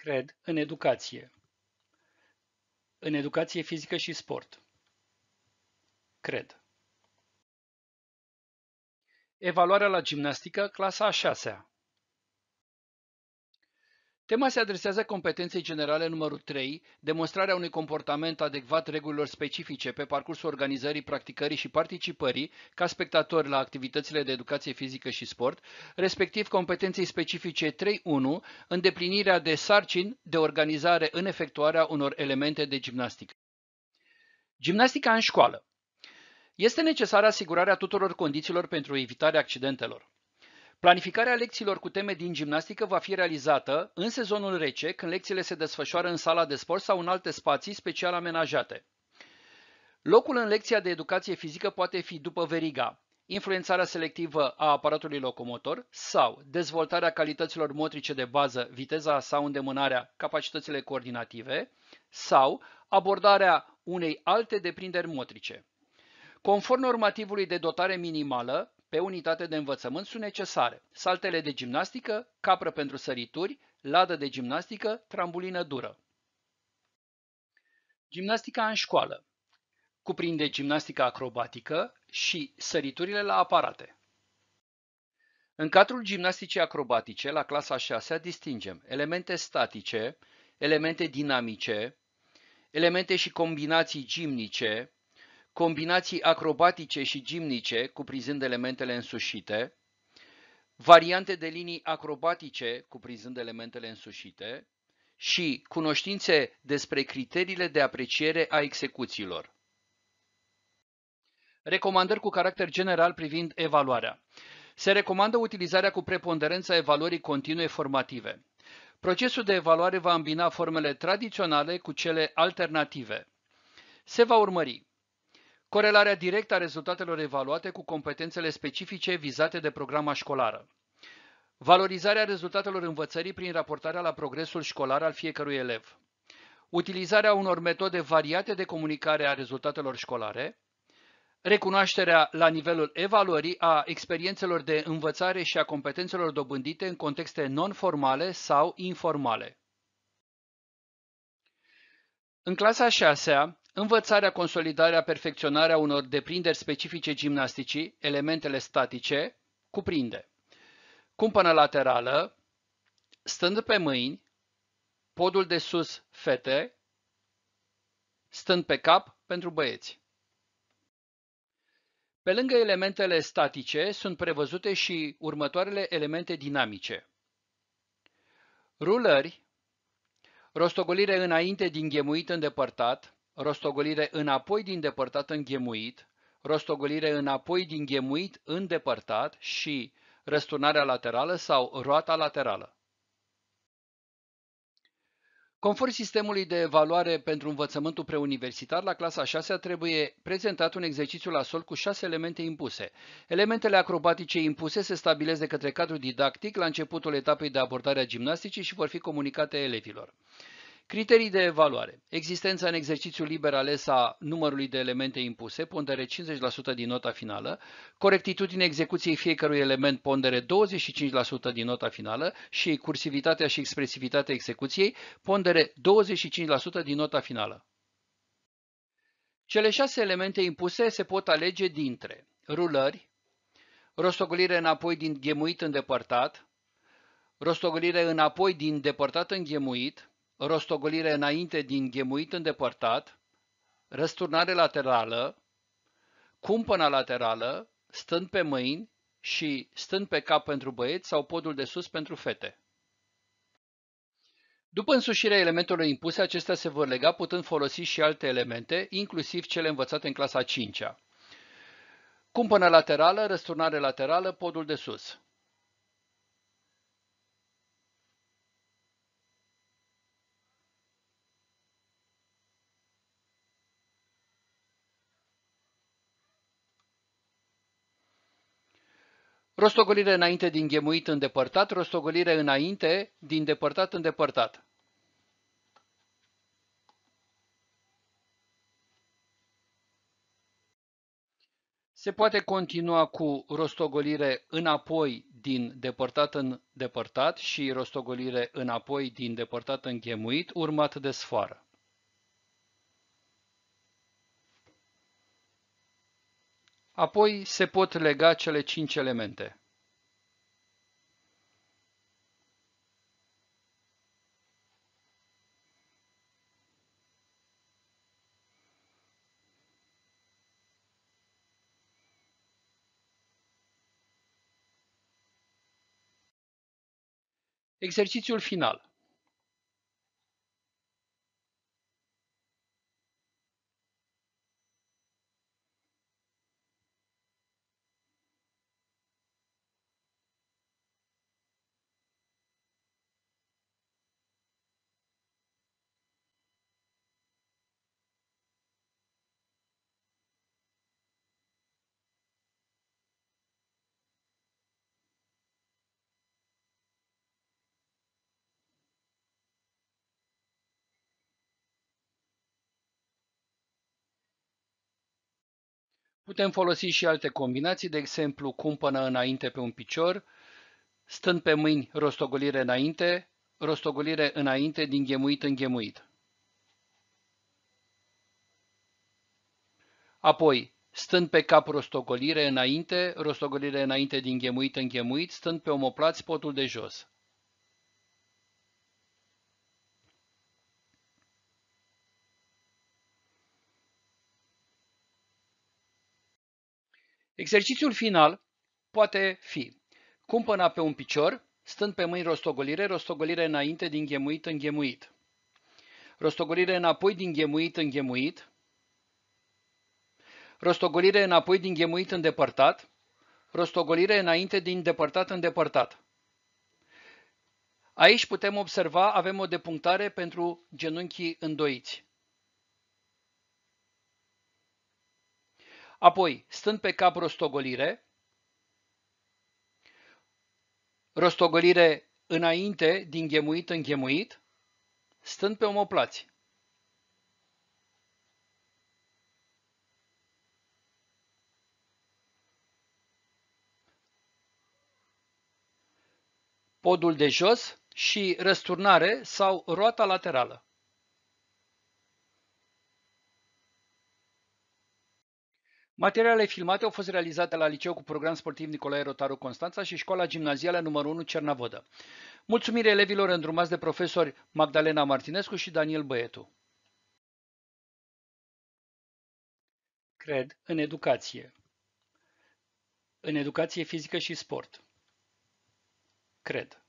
cred, în educație. În educație fizică și sport. Cred. Evaluarea la gimnastică, clasa a șasea. Tema se adresează competenței generale numărul 3, demonstrarea unui comportament adecvat regulilor specifice pe parcursul organizării, practicării și participării ca spectatori la activitățile de educație fizică și sport, respectiv competenței specifice 3.1, îndeplinirea de sarcini de organizare în efectuarea unor elemente de gimnastică. Gimnastica în școală. Este necesară asigurarea tuturor condițiilor pentru evitarea accidentelor. Planificarea lecțiilor cu teme din gimnastică va fi realizată în sezonul rece, când lecțiile se desfășoară în sala de sport sau în alte spații special amenajate. Locul în lecția de educație fizică poate fi după veriga, influențarea selectivă a aparatului locomotor sau dezvoltarea calităților motrice de bază, viteza sau îndemânarea, capacitățile coordinative sau abordarea unei alte deprinderi motrice. Conform normativului de dotare minimală, pe unitate de învățământ sunt necesare. Saltele de gimnastică, capră pentru sărituri, ladă de gimnastică, trambulină dură. Gimnastica în școală cuprinde gimnastica acrobatică și săriturile la aparate. În cadrul gimnasticii acrobatice, la clasa 6 distingem elemente statice, elemente dinamice, elemente și combinații gimnice, combinații acrobatice și gimnice, cuprinzând elementele însușite, variante de linii acrobatice, cuprinzând elementele însușite, și cunoștințe despre criteriile de apreciere a execuțiilor. Recomandări cu caracter general privind evaluarea. Se recomandă utilizarea cu preponderență a evaluării continue formative. Procesul de evaluare va îmbina formele tradiționale cu cele alternative. Se va urmări corelarea directă a rezultatelor evaluate cu competențele specifice vizate de programa școlară, valorizarea rezultatelor învățării prin raportarea la progresul școlar al fiecărui elev, utilizarea unor metode variate de comunicare a rezultatelor școlare, recunoașterea la nivelul evaluării a experiențelor de învățare și a competențelor dobândite în contexte non-formale sau informale. În clasa 6 -a, Învățarea, consolidarea, perfecționarea unor deprinderi specifice gimnasticii, elementele statice, cuprinde cumpănă laterală, stând pe mâini, podul de sus fete, stând pe cap pentru băieți. Pe lângă elementele statice sunt prevăzute și următoarele elemente dinamice. Rulări, rostogolire înainte din ghemuit îndepărtat, rostogolire înapoi din depărtat în ghemuit, rostogolire înapoi din ghemuit în depărtat și răsturnarea laterală sau roata laterală. Conform sistemului de evaluare pentru învățământul preuniversitar, la clasa 6 trebuie prezentat un exercițiu la sol cu șase elemente impuse. Elementele acrobatice impuse se stabilesc de către cadrul didactic la începutul etapei de abordare a gimnasticii și vor fi comunicate elevilor. Criterii de evaluare. Existența în exercițiu liber ales a numărului de elemente impuse, pondere 50% din nota finală, corectitudine execuției fiecărui element, pondere 25% din nota finală și cursivitatea și expresivitatea execuției, pondere 25% din nota finală. Cele șase elemente impuse se pot alege dintre rulări, rostogolire înapoi din ghemuit îndepărtat, rostogolire înapoi din depărtat ghemuit, rostogolire înainte din ghemuit îndepărtat, răsturnare laterală, cumpăna laterală, stând pe mâini și stând pe cap pentru băieți sau podul de sus pentru fete. După însușirea elementelor impuse, acestea se vor lega putând folosi și alte elemente, inclusiv cele învățate în clasa 5 -a. Cumpănă laterală, răsturnare laterală, podul de sus. Rostogolire înainte din ghemuit îndepărtat, rostogolire înainte din depărtat îndepărtat. Se poate continua cu rostogolire înapoi din depărtat în depărtat și rostogolire înapoi din depărtat în ghemuit, urmat de sfoară. Apoi se pot lega cele cinci elemente. Exercițiul final Putem folosi și alte combinații, de exemplu cumpănă înainte pe un picior, stând pe mâini rostogolire înainte, rostogolire înainte din ghemuit în ghemuit. Apoi, stând pe cap rostogolire înainte, rostogolire înainte din ghemuit în ghemuit, stând pe omoplați potul de jos. Exercițiul final poate fi cumpăna pe un picior, stând pe mâini rostogolire, rostogolire înainte din ghemuit în ghemuit. Rostogolire înapoi din ghemuit în ghemuit. Rostogolire înapoi din ghemuit îndepărtat. Rostogolire înainte din depărtat îndepărtat. Aici putem observa, avem o depunctare pentru genunchii îndoiți. Apoi, stând pe cap rostogolire, rostogolire înainte, din ghemuit în ghemuit, stând pe omoplați. Podul de jos și răsturnare sau roata laterală. Materialele filmate au fost realizate la liceu cu program sportiv Nicolae Rotaru Constanța și școala gimnazială numărul 1 Cernavodă. Mulțumire elevilor îndrumați de profesori Magdalena Martinescu și Daniel Băietu. Cred în educație. În educație fizică și sport. Cred.